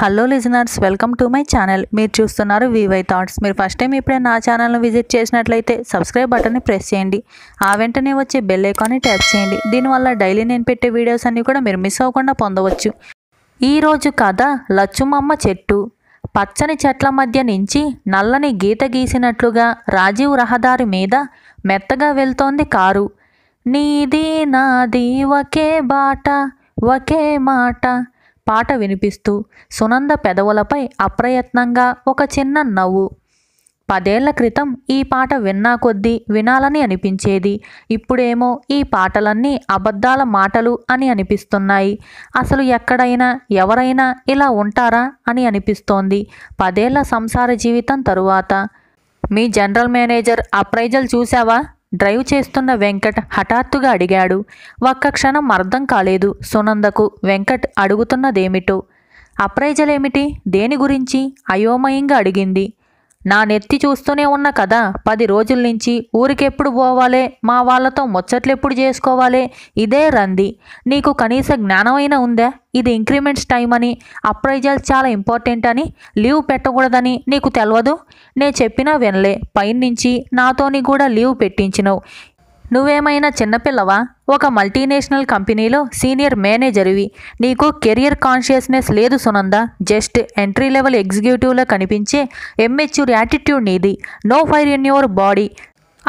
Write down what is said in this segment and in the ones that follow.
hello listeners welcome to my channel మీరు చూస్తున్నారు వివై థాట్స్ మీరు ఫస్ట్ టైం ఇప్పుడే నా ఛానల్ను విజిట్ చేసినట్లయితే సబ్స్క్రైబ్ బటన్ని ప్రెస్ చేయండి ఆ వెంటనే వచ్చే బెల్ ఐకాన్ని ట్యాప్ చేయండి దీనివల్ల డైలీ నేను పెట్టే వీడియోస్ అన్నీ కూడా మీరు మిస్ అవ్వకుండా పొందవచ్చు ఈరోజు కథ లచ్చుమమ్మ చెట్టు పచ్చని చెట్ల మధ్య నుంచి నల్లని గీత గీసినట్లుగా రాజీవ్ రహదారి మీద మెత్తగా వెళ్తోంది కారు నీది నాది ఒకే బాట ఒకే మాట పాట వినిపిస్తూ సునంద పెదవులపై అప్రయత్నంగా ఒక చిన్న నవ్వు పదేళ్ల క్రితం ఈ పాట విన్నా కొద్దీ వినాలని అనిపించేది ఇప్పుడేమో ఈ పాటలన్నీ అబద్ధాల మాటలు అని అనిపిస్తున్నాయి అసలు ఎక్కడైనా ఎవరైనా ఇలా ఉంటారా అని అనిపిస్తోంది పదేళ్ల సంసార జీవితం తరువాత మీ జనరల్ మేనేజర్ అప్రైజల్ చూసావా డ్రైవ్ చేస్తున్న వెంకట్ హఠాత్తుగా అడిగాడు ఒక్క క్షణం అర్థం కాలేదు సునందకు వెంకట్ అడుగుతున్నదేమిటో అప్రైజలేమిటి దేని గురించి అయోమయంగా అడిగింది నా నెత్తి చూస్తూనే ఉన్న కదా పది రోజుల నుంచి ఊరికెప్పుడు పోవాలే మా వాళ్ళతో ముచ్చట్లెప్పుడు చేసుకోవాలే ఇదే రంది నీకు కనీస జ్ఞానమైనా ఉందా ఇది ఇంక్రిమెంట్స్ టైం అని అప్రైజల్ చాలా ఇంపార్టెంట్ అని లీవ్ పెట్టకూడదని నీకు తెలియదు నే చెప్పినా వినలే పైనుంచి నాతోని కూడా లీవ్ పెట్టించినవు నువ్వేమైనా చిన్నపిల్లవా ఒక మల్టీనేషనల్ కంపెనీలో సీనియర్ మేనేజర్వి నీకు కెరియర్ కాన్షియస్నెస్ లేదు సునంద జస్ట్ ఎంట్రీ లెవెల్ ఎగ్జిక్యూటివ్లో కనిపించే ఎమ్మెచ్యూర్ యాటిట్యూడ్ నీది no fire in your body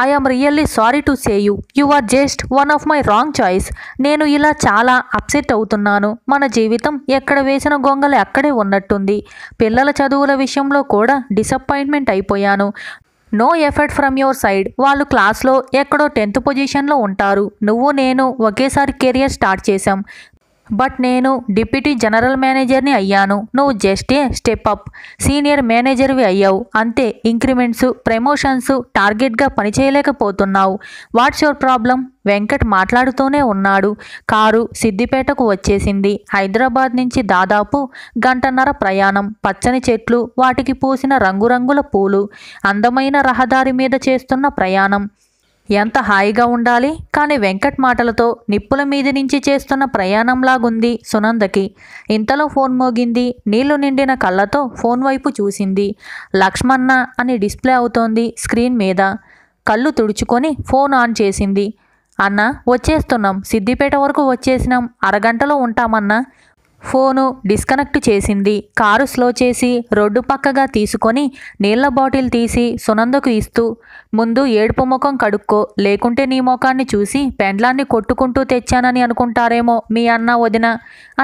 I am really sorry to say you you are just one of my wrong choice నేను ఇలా చాలా అప్సెట్ అవుతున్నాను మన జీవితం ఎక్కడ వేసిన గొంగలు అక్కడే ఉన్నట్టుంది పిల్లల చదువుల విషయంలో కూడా డిసప్పాయింట్మెంట్ అయిపోయాను no effort from your side వాళ్ళు క్లాస్లో ఎక్కడో టెన్త్ పొజిషన్లో ఉంటారు నువ్వు నేను ఒకేసారి కెరియర్ స్టార్ట్ చేశాం బట్ నేను డిప్యూటీ జనరల్ మేనేజర్ని అయ్యాను నువ్వు just a step up senior మేనేజర్వి అయ్యావు అంతే ఇంక్రిమెంట్స్ ప్రమోషన్స్ టార్గెట్గా పనిచేయలేకపోతున్నావు వాట్స్ యువర్ ప్రాబ్లం వెంకట్ మాట్లాడుతూనే ఉన్నాడు కారు సిద్దిపేటకు వచ్చేసింది హైదరాబాద్ నుంచి దాదాపు గంటన్నర ప్రయాణం పచ్చని చెట్లు వాటికి పూసిన రంగురంగుల పూలు అందమైన రహదారి మీద చేస్తున్న ప్రయాణం ఎంత హాయిగా ఉండాలి కాని వెంకట్ మాటలతో నిప్పుల మీద నుంచి చేస్తున్న ప్రయాణంలాగుంది సునందకి ఇంతలో ఫోన్ మోగింది నీళ్లు నిండిన కళ్ళతో ఫోన్ వైపు చూసింది లక్ష్మణ అని డిస్ప్లే అవుతోంది స్క్రీన్ మీద కళ్ళు తుడుచుకొని ఫోన్ ఆన్ చేసింది అన్న వచ్చేస్తున్నాం సిద్దిపేట వరకు వచ్చేసినాం అరగంటలో ఉంటామన్నా ఫోను డిస్కనెక్ట్ చేసింది కారు స్లో చేసి రోడ్డు పక్కగా తీసుకొని నీళ్ల బాటిల్ తీసి సునందకు ఇస్తూ ముందు ఏడుపు ముఖం కడుక్కో లేకుంటే నీ ముఖాన్ని చూసి పెండ్లాన్ని కొట్టుకుంటూ తెచ్చానని అనుకుంటారేమో మీ అన్న వదిన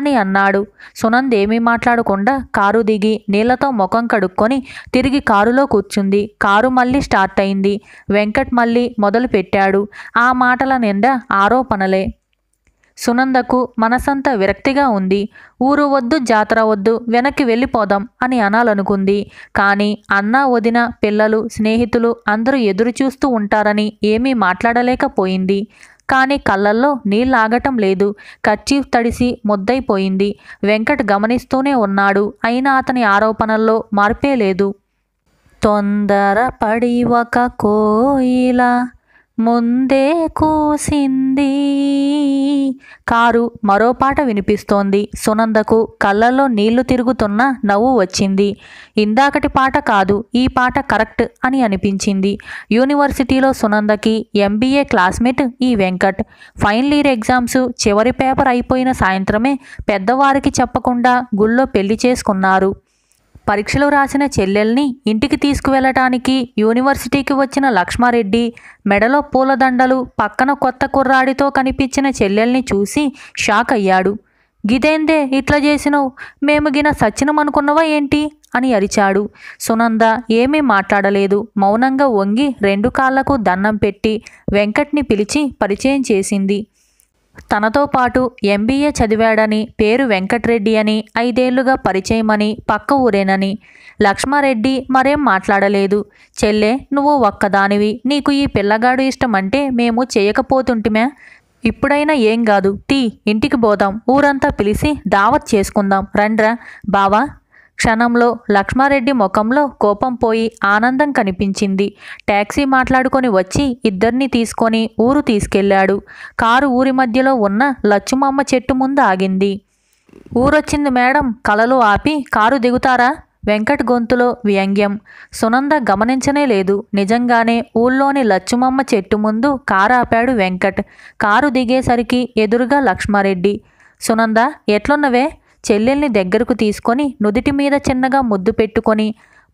అని అన్నాడు సునంద్ ఏమీ మాట్లాడకుండా కారు దిగి నీళ్లతో ముఖం కడుక్కొని తిరిగి కారులో కూర్చుంది కారు మళ్ళీ స్టార్ట్ అయింది వెంకట్ మళ్ళీ మొదలు పెట్టాడు ఆ మాటల నిండా ఆరోపణలే సునందకు మనసంతా విరక్తిగా ఉంది ఊరు వద్దు జాతర వద్దు వెనక్కి వెళ్ళిపోదాం అని అనాలనుకుంది కానీ అన్న వదిన పిల్లలు స్నేహితులు అందరూ ఎదురుచూస్తూ ఉంటారని ఏమీ మాట్లాడలేకపోయింది కానీ కళ్ళల్లో నీళ్ళాగటం లేదు కర్చీఫ్ తడిసి ముద్దైపోయింది వెంకట్ గమనిస్తూనే ఉన్నాడు అయినా అతని ఆరోపణల్లో మార్పే లేదు తొందరపడి ఒక కోయిలా ముందే కూసింది కారు మరో పాట వినిపిస్తోంది సునందకు కళ్ళల్లో నీళ్లు తిరుగుతున్న నవ్వు వచ్చింది ఇందాకటి పాట కాదు ఈ పాట కరెక్ట్ అని అనిపించింది యూనివర్సిటీలో సునందకి ఎంబీఏ క్లాస్మేట్ ఈ వెంకట్ ఫైనల్ ఇయర్ ఎగ్జామ్స్ చివరి పేపర్ అయిపోయిన సాయంత్రమే పెద్దవారికి చెప్పకుండా గుళ్ళో పెళ్లి చేసుకున్నారు పరీక్షలు రాసిన చెల్లెల్ని ఇంటికి తీసుకువెళ్ళటానికి యూనివర్సిటీకి వచ్చిన లక్ష్మారెడ్డి మెడలో పూలదండలు పక్కన కొత్త కుర్రాడితో కనిపించిన చెల్లెల్ని చూసి షాక్ అయ్యాడు గిదేందే ఇట్లా చేసినవు మేము గిన సచ్చినమనుకున్నవా ఏంటి అని అరిచాడు సునంద ఏమీ మాట్లాడలేదు మౌనంగా వంగి రెండు కాళ్లకు దన్నం పెట్టి వెంకట్ని పిలిచి పరిచయం చేసింది తనతో పాటు ఎంబీఏ చదివాడని పేరు వెంకట్రెడ్డి అని ఐదేళ్లుగా పరిచయమని పక్క ఊరేనని లక్ష్మారెడ్డి మరేం మాట్లాడలేదు చెల్లే నువ్వు ఒక్కదానివి నీకు ఈ పిల్లగాడు ఇష్టమంటే మేము చేయకపోతుంటిమే ఇప్పుడైనా ఏం కాదు టీ ఇంటికి పోదాం ఊరంతా పిలిచి దావత్ చేసుకుందాం రండ్రా బావా క్షణంలో లక్ష్మారెడ్డి ముఖంలో కోపం పోయి ఆనందం కనిపించింది ట్యాక్సీ మాట్లాడుకొని వచ్చి ఇద్దరిని తీసుకొని ఊరు తీసుకెళ్లాడు కారు ఊరి మధ్యలో ఉన్న లచ్చుమమ్మ చెట్టు ముందు ఆగింది ఊరొచ్చింది మేడం కలలు ఆపి కారు దిగుతారా వెంకట్ గొంతులో వ్యంగ్యం సునంద గమనించనే లేదు నిజంగానే ఊళ్ళోని లచ్చుమమ్మ చెట్టు ముందు కారు ఆపాడు వెంకట్ కారు దిగేసరికి ఎదురుగా లక్ష్మారెడ్డి సునంద ఎట్లున్నవే చెల్లెల్ని దగ్గరకు తీసుకొని నుదిటి మీద చిన్నగా ముద్దు పెట్టుకొని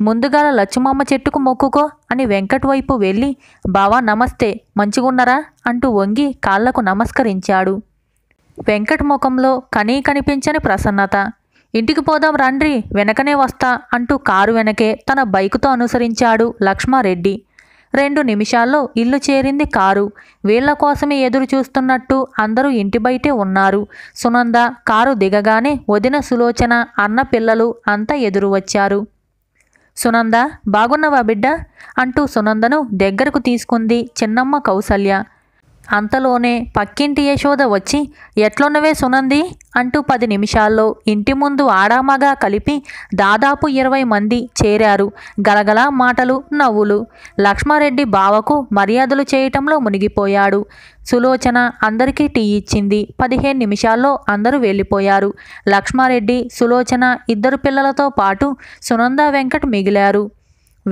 ముందుగాల లచ్చుమామ చెట్టుకు మొక్కుకో అని వెంకట్ వైపు వెళ్ళి బావా నమస్తే మంచిగున్నరా అంటూ వంగి కాళ్లకు నమస్కరించాడు వెంకట్ ముఖంలో కనీ కనిపించని ప్రసన్నత ఇంటికి పోదాం రండ్రి వెనకనే వస్తా అంటూ కారు వెనకే తన బైకుతో అనుసరించాడు లక్ష్మారెడ్డి రెండు నిమిషాల్లో ఇల్లు చేరింది కారు వీళ్ల కోసమే ఎదురు చూస్తున్నట్టు అందరూ ఇంటి బయటే ఉన్నారు సునంద కారు దిగగానే వదిన సులోచన అన్న పిల్లలు అంతా ఎదురు వచ్చారు సునంద బాగున్నవా బిడ్డ అంటూ సునందను దగ్గరకు తీసుకుంది చిన్నమ్మ కౌసల్య అంతలోనే పక్కింటి యశోద వచ్చి ఎట్లున్నవే సునంది అంటూ పది నిమిషాల్లో ఇంటి ముందు ఆడామగా కలిపి దాదాపు ఇరవై మంది చేరారు గలగల మాటలు నవ్వులు లక్ష్మారెడ్డి బావకు మర్యాదలు చేయటంలో మునిగిపోయాడు సులోచన అందరికీ టీ ఇచ్చింది పదిహేను నిమిషాల్లో అందరూ వెళ్ళిపోయారు లక్ష్మారెడ్డి సులోచన ఇద్దరు పిల్లలతో పాటు సునంద వెంకట్ మిగిలారు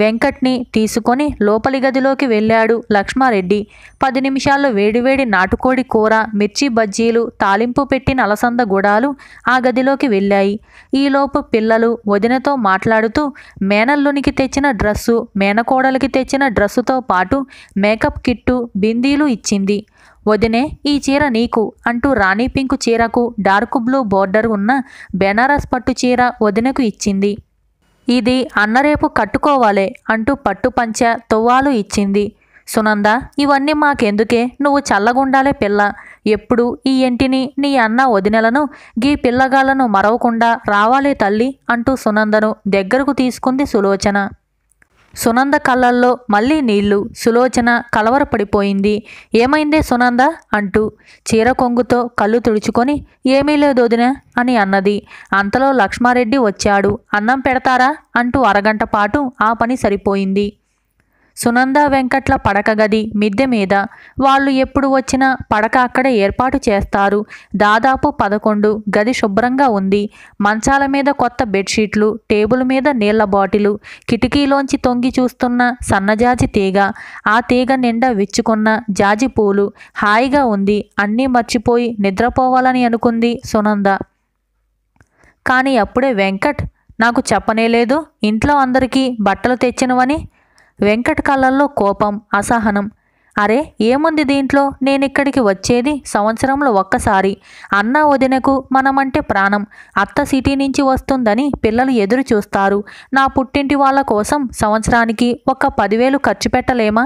వెంకట్ని తీసుకొని లోపలి గదిలోకి వెళ్ళాడు లక్ష్మారెడ్డి పది నిమిషాల్లో వేడివేడి నాటుకోడి కూర మిర్చి బజ్జీలు తాలింపు పెట్టిన అలసంద గుడాలు ఆ గదిలోకి వెళ్ళాయి ఈలోపు పిల్లలు వదినతో మాట్లాడుతూ మేనల్లునికి తెచ్చిన డ్రస్సు మేనకోడలికి తెచ్చిన డ్రస్సుతో పాటు మేకప్ కిట్టు బిందీలు ఇచ్చింది వదినే ఈ చీర నీకు అంటూ రాణి పింక్ చీరకు డార్క్ బ్లూ బోర్డర్ ఉన్న బెనారస్ పట్టు చీర వదినకు ఇచ్చింది ఇది అన్నరేపు కట్టుకోవాలే అంటూ పట్టుపంచ తువ్వాలు ఇచ్చింది సునంద ఇవన్నీ మాకెందుకే నువ్వు చల్లగుండాలే పిల్ల ఎప్పుడు ఈ ఇంటిని నీ అన్న వదినలను గీ పిల్లగాళ్లను మరవకుండా రావాలే తల్లి అంటూ సునందను దగ్గరకు తీసుకుంది సులోచన సునంద కళ్ళల్లో మళ్ళీ నీళ్లు సులోచన కలవరపడిపోయింది ఏమైందే సునంద అంటూ చీర కొంగుతో కళ్ళు తుడుచుకొని ఏమీ లేదు వదిన అని అన్నది అంతలో లక్ష్మారెడ్డి వచ్చాడు అన్నం పెడతారా అంటూ అరగంట పాటు ఆ పని సరిపోయింది సునంద వెంకట్ల పడక గది మిద్దె మీద వాళ్ళు ఎప్పుడు వచ్చినా పడక అక్కడ ఏర్పాటు చేస్తారు దాదాపు పదకొండు గది శుభ్రంగా ఉంది మంచాల మీద కొత్త బెడ్షీట్లు టేబుల్ మీద నీళ్ల బాటిలు కిటికీలోంచి తొంగి చూస్తున్న సన్నజాజి తీగ ఆ తీగ నిండా విచ్చుకున్న జాజి పూలు హాయిగా ఉంది అన్నీ మర్చిపోయి నిద్రపోవాలని అనుకుంది సునంద కానీ అప్పుడే వెంకట్ నాకు చెప్పనేలేదు ఇంట్లో అందరికీ బట్టలు తెచ్చినవని వెంకట కళ్ళల్లో కోపం అసహనం అరే ఏముంది దీంట్లో నేనిక్కడికి వచ్చేది సంవత్సరంలో ఒక్కసారి అన్న వదినకు మనమంటే ప్రాణం అత్త సిటీ నుంచి వస్తుందని పిల్లలు ఎదురు చూస్తారు నా పుట్టింటి వాళ్ళ కోసం సంవత్సరానికి ఒక పదివేలు ఖర్చు పెట్టలేమా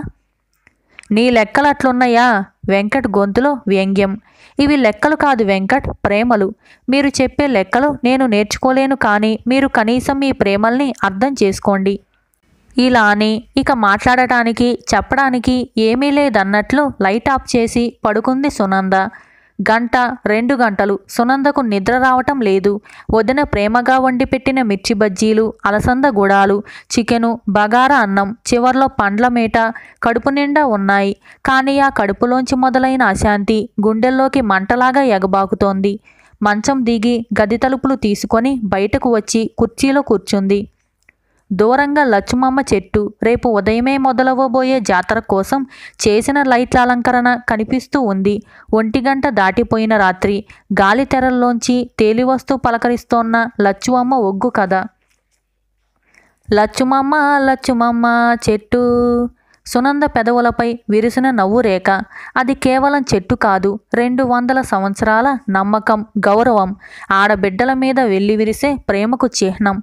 నీ లెక్కలు అట్లున్నాయా వెంకట్ గొంతులో వ్యంగ్యం ఇవి లెక్కలు కాదు వెంకట్ ప్రేమలు మీరు చెప్పే లెక్కలు నేను నేర్చుకోలేను కానీ మీరు కనీసం మీ ప్రేమల్ని అర్థం చేసుకోండి ఇలా అని ఇక మాట్లాడటానికి చెప్పడానికి ఏమీ లేదన్నట్లు లైట్ ఆఫ్ చేసి పడుకుంది సునంద గంట రెండు గంటలు సునందకు నిద్ర రావటం లేదు వదిన ప్రేమగా వండి పెట్టిన మిర్చి బజ్జీలు అలసంద గుడాలు చికెను బగారా అన్నం చివర్లో పండ్ల మేట కడుపు నిండా ఉన్నాయి కానీ ఆ కడుపులోంచి మొదలైన అశాంతి గుండెల్లోకి మంటలాగా ఎగబాకుతోంది మంచం దిగి గది తలుపులు తీసుకొని బయటకు వచ్చి కుర్చీలో కూర్చుంది దూరంగా లచ్చుమమ్మ చెట్టు రేపు ఉదయమే మొదలవ్వబోయే జాతర కోసం చేసిన లైట్ల అలంకరణ కనిపిస్తూ ఉంది ఒంటిగంట దాటిపోయిన రాత్రి గాలి తెరల్లోంచి తేలివస్తూ పలకరిస్తోన్న లచ్చుమమ్మ ఒగ్గు కథ లచ్చుమమ్మ లచ్చుమమ్మ చెట్టు సునంద పెదవులపై విరిసిన నవ్వు రేఖ అది కేవలం చెట్టు కాదు రెండు వందల సంవత్సరాల నమ్మకం గౌరవం ఆడబిడ్డల మీద వెళ్ళి విరిసే ప్రేమకు చిహ్నం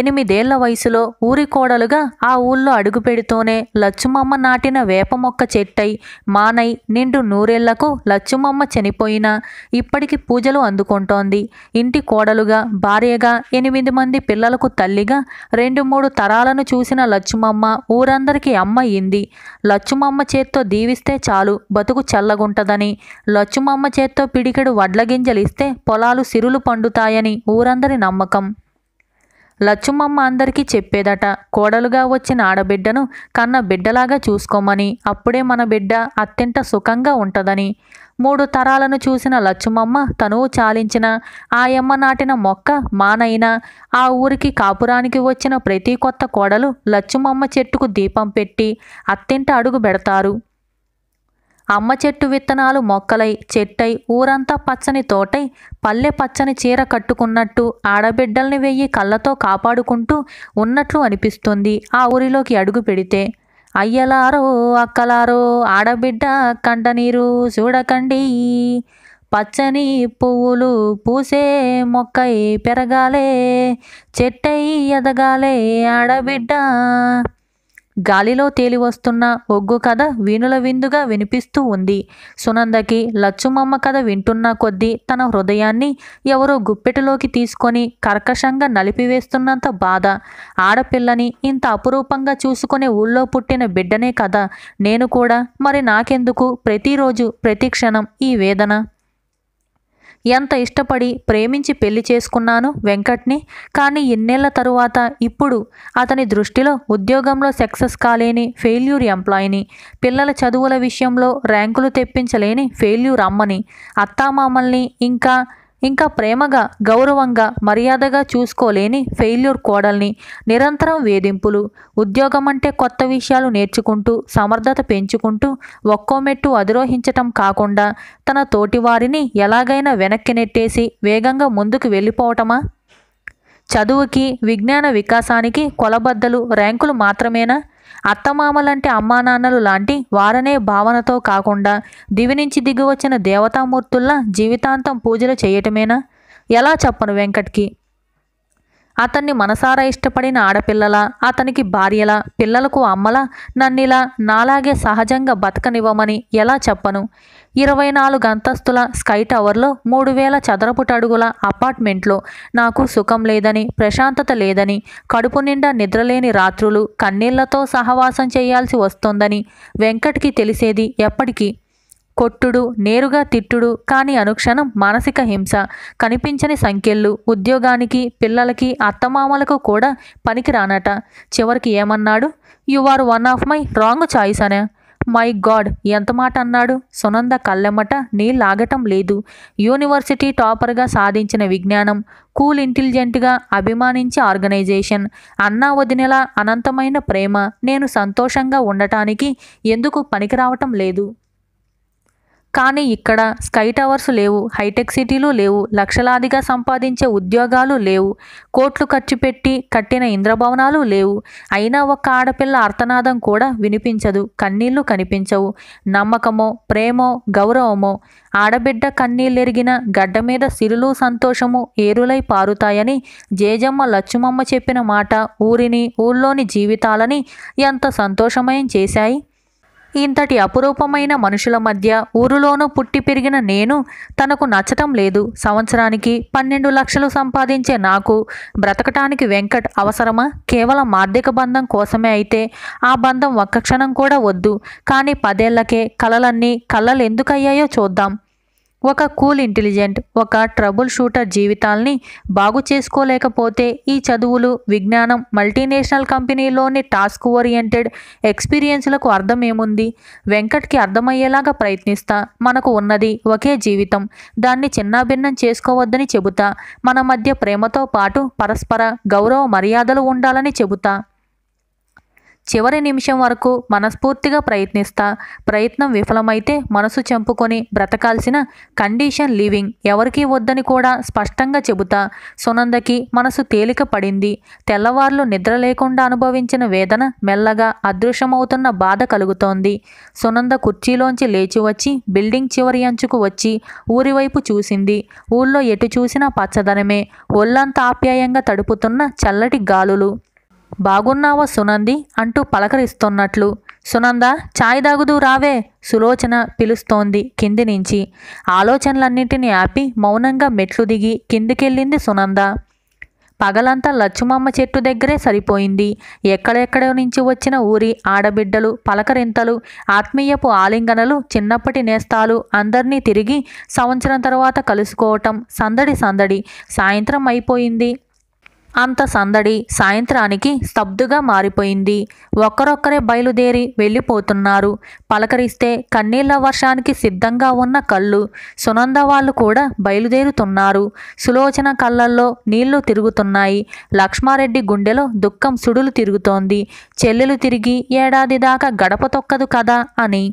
ఎనిమిదేళ్ల వయసులో ఊరి కోడలుగా ఆ ఊళ్ళో అడుగుపెడుతూనే లచ్చుమమ్మ నాటిన వేప మొక్క చెట్టై మానై నిండు నూరేళ్లకు లచ్చుమమ్మ చనిపోయినా ఇప్పటికి పూజలు అందుకుంటోంది ఇంటి కోడలుగా భార్యగా ఎనిమిది మంది పిల్లలకు తల్లిగా రెండు మూడు తరాలను చూసిన లచ్చుమమ్మ ఊరందరికీ అమ్మయింది లచ్చుమమ్మ చేత్తో దీవిస్తే చాలు బతుకు చల్లగుంటదని లచ్చుమమ్మ చేత్తో పిడికెడు వడ్ల పొలాలు సిరులు పండుతాయని ఊరందరి నమ్మకం లచ్చుమమ్మ అందరికీ చెప్పేదట కోడలుగా వచ్చిన ఆడబిడ్డను కన్న బిడ్డలాగా చూసుకోమని అప్పుడే మన బిడ్డ అత్యంత సుఖంగా ఉంటుందని మూడు తరాలను చూసిన లచ్చుమమ్మ తనువు చాలించిన ఆయమ్మ నాటిన మొక్క మానైనా ఆ ఊరికి కాపురానికి వచ్చిన ప్రతి కొత్త కోడలు లచ్చుమమ్మ చెట్టుకు దీపం పెట్టి అత్తింట అడుగు పెడతారు అమ్మ చెట్టు విత్తనాలు మొక్కలై చెట్టై ఊరంతా పచ్చని తోటై పల్లె పచ్చని చీర కట్టుకున్నట్టు ఆడబిడ్డల్ని వెయ్యి కళ్ళతో కాపాడుకుంటూ ఉన్నట్లు అనిపిస్తుంది ఆ ఊరిలోకి అడుగు పెడితే అయ్యలారో అక్కలారో ఆడబిడ్డ కంటనీరు చూడకండి పచ్చని పువ్వులు పూసే మొక్కై పెరగాలే చెట్టై ఎదగాలే ఆడబిడ్డ గాలిలో తేలివస్తున్న ఒగ్గు కథ వీణుల విందుగా వినిపిస్తూ ఉంది సునందకి లచ్చుమమ్మ కథ వింటున్న కొద్దీ తన హృదయాన్ని ఎవరో గుప్పెటలోకి తీసుకొని కర్కశంగా నలిపివేస్తున్నంత బాధ ఆడపిల్లని ఇంత అపురూపంగా చూసుకునే ఊళ్ళో పుట్టిన బిడ్డనే కదా నేను కూడా మరి నాకెందుకు ప్రతిరోజు ప్రతి క్షణం ఈ వేదన ఎంత ఇష్టపడి ప్రేమించి పెళ్లి చేసుకున్నాను వెంకట్ని కానీ ఇన్నేళ్ల తరువాత ఇప్పుడు అతని దృష్టిలో ఉద్యోగంలో సక్సెస్ కాలేని ఫెయిల్యూర్ ఎంప్లాయీని పిల్లల చదువుల విషయంలో ర్యాంకులు తెప్పించలేని ఫెయిల్యూర్ అమ్మని అత్తామామల్ని ఇంకా ఇంకా ప్రేమగా గౌరవంగా మర్యాదగా చూసుకోలేని ఫెయిల్యూర్ కోడల్ని నిరంతరం వేధింపులు ఉద్యోగం అంటే కొత్త విషయాలు నేర్చుకుంటూ సమర్థత పెంచుకుంటూ ఒక్కో మెట్టు అధిరోహించటం కాకుండా తన తోటివారిని ఎలాగైనా వెనక్కి నెట్టేసి వేగంగా ముందుకు వెళ్ళిపోవటమా చదువుకి విజ్ఞాన వికాసానికి కొలబద్దలు ర్యాంకులు మాత్రమేనా అత్తమామలంటే అమ్మా నాన్నలు లాంటి వారనే భావనతో కాకుండా దివి నుంచి దిగివచ్చిన దేవతామూర్తుల్లా జీవితాంతం పూజలు చేయటమేనా ఎలా చెప్పను వెంకట్కి అతన్ని మనసారా ఇష్టపడిన ఆడపిల్లలా అతనికి భార్యలా పిల్లలకు అమ్మలా నన్నిలా నాలాగే సహజంగా బతకనివ్వమని ఎలా చెప్పను ఇరవై నాలుగు అంతస్తుల స్కై టవర్లో మూడు వేల చదరపుటడుగుల అడుగుల అపార్ట్మెంట్లో నాకు సుఖం లేదని ప్రశాంతత లేదని కడుపు నిండా నిద్రలేని రాత్రులు కన్నీళ్లతో సహవాసం చేయాల్సి వస్తోందని వెంకట్కి తెలిసేది ఎప్పటికీ కొట్టుడు నేరుగా తిట్టుడు కానీ అనుక్షణం మానసిక హింస కనిపించని సంఖ్యలు ఉద్యోగానికి పిల్లలకి అత్తమామలకు కూడా పనికి రానట చివరికి ఏమన్నాడు you are one of my wrong choice అనే మై గాడ్ ఎంత మాట అన్నాడు సునంద కళ్ళెమ్మట నీళ్ళాగటం లేదు యూనివర్సిటీ టాపర్గా సాధించిన విజ్ఞానం కూల్ ఇంటెలిజెంట్గా అభిమానించే ఆర్గనైజేషన్ అన్నా వదినెల అనంతమైన ప్రేమ నేను సంతోషంగా ఉండటానికి ఎందుకు పనికిరావటం లేదు కానీ ఇక్కడ స్కై టవర్స్ లేవు హైటెక్ సిటీలు లేవు లక్షలాదిగా సంపాదించే ఉద్యోగాలు లేవు కోట్లు ఖర్చు పెట్టి కట్టిన ఇంద్రభవనాలు లేవు అయినా ఒక్క ఆడపిల్ల అర్థనాదం కూడా వినిపించదు కన్నీళ్లు కనిపించవు నమ్మకమో ప్రేమో గౌరవమో ఆడబిడ్డ కన్నీళ్ళెరిగిన గడ్డ మీద సిరులు సంతోషము ఏరులై పారుతాయని జేజమ్మ లచ్చుమమ్మ చెప్పిన మాట ఊరిని ఊళ్ళోని జీవితాలని ఎంత సంతోషమయం చేశాయి ఇంతటి అపురూపమైన మనుషుల మధ్య ఊరులోనూ పుట్టి పెరిగిన నేను తనకు నచ్చటం లేదు సంవత్సరానికి పన్నెండు లక్షలు సంపాదించే నాకు బ్రతకటానికి వెంకట్ అవసరమా కేవలం ఆర్థిక బంధం కోసమే అయితే ఆ బంధం ఒక్క క్షణం కూడా వద్దు కానీ పదేళ్లకే కలలన్నీ కళ్ళలు ఎందుకయ్యాయో చూద్దాం ఒక కూల్ ఇంటెలిజెంట్ ఒక ట్రబుల్ షూటర్ జీవితాల్ని బాగు చేసుకోలేకపోతే ఈ చదువులు విజ్ఞానం మల్టీనేషనల్ కంపెనీలోని టాస్క్ ఓరియంటెడ్ ఎక్స్పీరియన్స్లకు అర్థం ఏముంది వెంకట్కి అర్థమయ్యేలాగా ప్రయత్నిస్తా మనకు ఉన్నది ఒకే జీవితం దాన్ని చిన్నాభిన్నం చేసుకోవద్దని చెబుతా మన మధ్య ప్రేమతో పాటు పరస్పర గౌరవ మర్యాదలు ఉండాలని చెబుతా చివరి నిమిషం వరకు మనస్ఫూర్తిగా ప్రయత్నిస్తా ప్రయత్నం విఫలమైతే మనసు చంపుకొని బ్రతకాల్సిన కండిషన్ లివింగ్ ఎవరికీ వద్దని కూడా స్పష్టంగా చెబుతా సునందకి మనసు తేలిక పడింది తెల్లవార్లు నిద్ర లేకుండా అనుభవించిన వేదన మెల్లగా అదృశ్యమవుతున్న బాధ కలుగుతోంది సునంద కుర్చీలోంచి లేచి వచ్చి బిల్డింగ్ చివరి అంచుకు వచ్చి ఊరివైపు చూసింది ఊళ్ళో ఎటు చూసినా పచ్చదనమే ఒళ్ళంతా ఆప్యాయంగా తడుపుతున్న చల్లటి గాలులు బాగున్నావా సునంది అంటూ పలకరిస్తున్నట్లు సునంద ఛాయ్ దాగుదు రావే సులోచన పిలుస్తోంది కింది నుంచి ఆలోచనలన్నింటినీ ఆపి మౌనంగా మెట్లు దిగి కిందికెళ్ళింది సునంద పగలంతా లచ్చుమమ్మ చెట్టు దగ్గరే సరిపోయింది ఎక్కడెక్కడ నుంచి వచ్చిన ఊరి ఆడబిడ్డలు పలకరింతలు ఆత్మీయపు ఆలింగనలు చిన్నప్పటి నేస్తాలు అందరినీ తిరిగి సంవత్సరం తర్వాత కలుసుకోవటం సందడి సందడి సాయంత్రం అయిపోయింది అంత సందడి సాయంత్రానికి స్తబ్దుగా మారిపోయింది ఒక్కరొక్కరే బయలుదేరి వెళ్ళిపోతున్నారు పలకరిస్తే కన్నీళ్ల వర్షానికి సిద్ధంగా ఉన్న కళ్ళు సునంద వాళ్ళు కూడా బయలుదేరుతున్నారు సులోచన కళ్ళల్లో నీళ్లు తిరుగుతున్నాయి లక్ష్మారెడ్డి గుండెలో దుఃఖం సుడులు తిరుగుతోంది చెల్లెలు తిరిగి ఏడాది దాకా గడప తొక్కదు కదా అని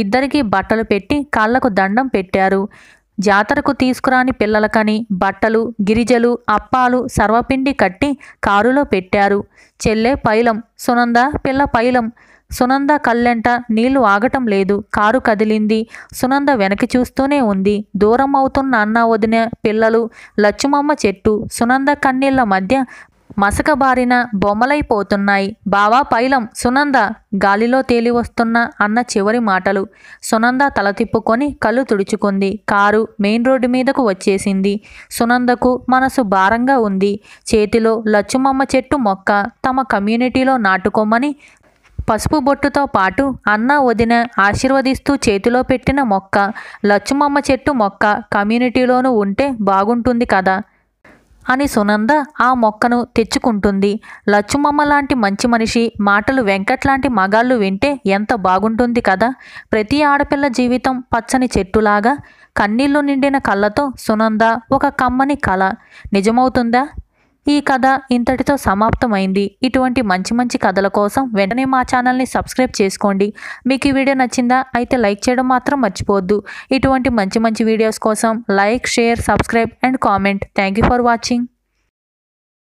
ఇద్దరికీ బట్టలు పెట్టి కాళ్లకు దండం పెట్టారు జాతరకు తీసుకురాని పిల్లలకని బట్టలు గిరిజలు అప్పాలు సర్వపిండి కట్టి కారులో పెట్టారు చెల్లె పైలం సునంద పిల్ల పైలం సునంద కళ్ళెంట నీళ్లు ఆగటం లేదు కారు కదిలింది సునంద వెనక్కి చూస్తూనే ఉంది దూరం అవుతున్న అన్న వదిన పిల్లలు లచ్చుమమ్మ చెట్టు సునంద కన్నీళ్ల మధ్య మసకబారిన బొమ్మలైపోతున్నాయి బావా పైలం సునంద గాలిలో తేలి వస్తున్న అన్న చివరి మాటలు సునంద తల తిప్పుకొని కళ్ళు తుడుచుకుంది కారు మెయిన్ రోడ్డు మీదకు వచ్చేసింది సునందకు మనసు భారంగా ఉంది చేతిలో లచ్చుమమ్మ చెట్టు మొక్క తమ కమ్యూనిటీలో నాటుకోమని పసుపు బొట్టుతో పాటు అన్న వదిన ఆశీర్వదిస్తూ చేతిలో పెట్టిన మొక్క లచ్చుమమ్మ చెట్టు మొక్క కమ్యూనిటీలోనూ ఉంటే బాగుంటుంది కదా అని సునంద ఆ మొక్కను తెచ్చుకుంటుంది లచ్చుమమ్మ లాంటి మంచి మనిషి మాటలు వెంకట్ లాంటి మగాళ్ళు వింటే ఎంత బాగుంటుంది కదా ప్రతి ఆడపిల్ల జీవితం పచ్చని చెట్టులాగా కన్నీళ్లు నిండిన కళ్ళతో సునంద ఒక కమ్మని కళ నిజమవుతుందా ఈ కథ ఇంతటితో సమాప్తమైంది ఇటువంటి మంచి మంచి కథల కోసం వెంటనే మా ఛానల్ని సబ్స్క్రైబ్ చేసుకోండి మీకు ఈ వీడియో నచ్చిందా అయితే లైక్ చేయడం మాత్రం మర్చిపోవద్దు ఇటువంటి మంచి మంచి వీడియోస్ కోసం like share subscribe and comment thank for watching